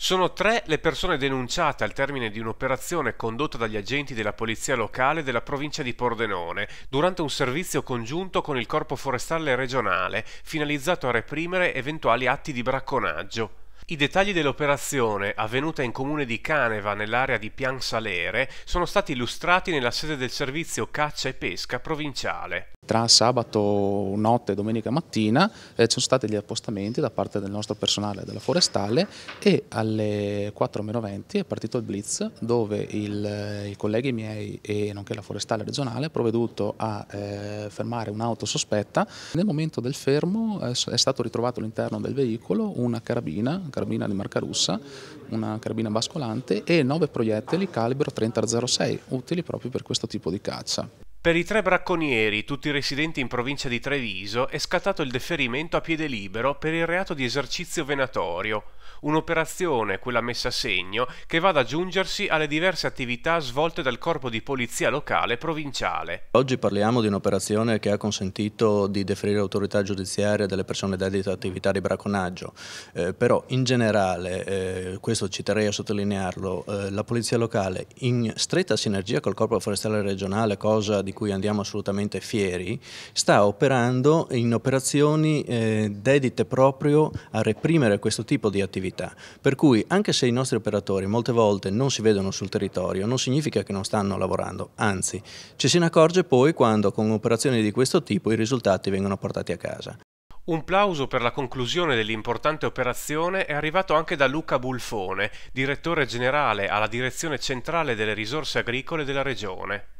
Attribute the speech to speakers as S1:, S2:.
S1: Sono tre le persone denunciate al termine di un'operazione condotta dagli agenti della polizia locale della provincia di Pordenone durante un servizio congiunto con il Corpo Forestale regionale finalizzato a reprimere eventuali atti di bracconaggio. I dettagli dell'operazione, avvenuta in comune di Caneva nell'area di Pian Salere, sono stati illustrati nella sede del servizio caccia e pesca provinciale
S2: tra sabato notte e domenica mattina eh, ci sono stati gli appostamenti da parte del nostro personale della forestale e alle 4.20 è partito il blitz dove il, eh, i colleghi miei e nonché la forestale regionale ha provveduto a eh, fermare un'auto sospetta. Nel momento del fermo eh, è stato ritrovato all'interno del veicolo una carabina, una carabina di marca russa, una carabina bascolante e nove proiettili calibro 3006 utili proprio per questo tipo di caccia.
S1: Per i tre bracconieri, tutti residenti in provincia di Treviso, è scattato il deferimento a piede libero per il reato di esercizio venatorio, un'operazione, quella messa a segno, che va ad aggiungersi alle diverse attività svolte dal corpo di polizia locale e provinciale.
S3: Oggi parliamo di un'operazione che ha consentito di deferire autorità giudiziaria delle persone dedite ad attività di bracconaggio, eh, però in generale, eh, questo ci terrei a sottolinearlo, eh, la polizia locale in stretta sinergia col corpo forestale regionale, cosa di di cui andiamo assolutamente fieri, sta operando in operazioni eh, dedite proprio a reprimere questo tipo di attività. Per cui anche se i nostri operatori molte volte non si vedono sul territorio, non significa che non stanno lavorando, anzi ci si ne accorge poi quando con operazioni di questo tipo i risultati vengono portati a casa.
S1: Un plauso per la conclusione dell'importante operazione è arrivato anche da Luca Bulfone, direttore generale alla Direzione Centrale delle Risorse Agricole della Regione.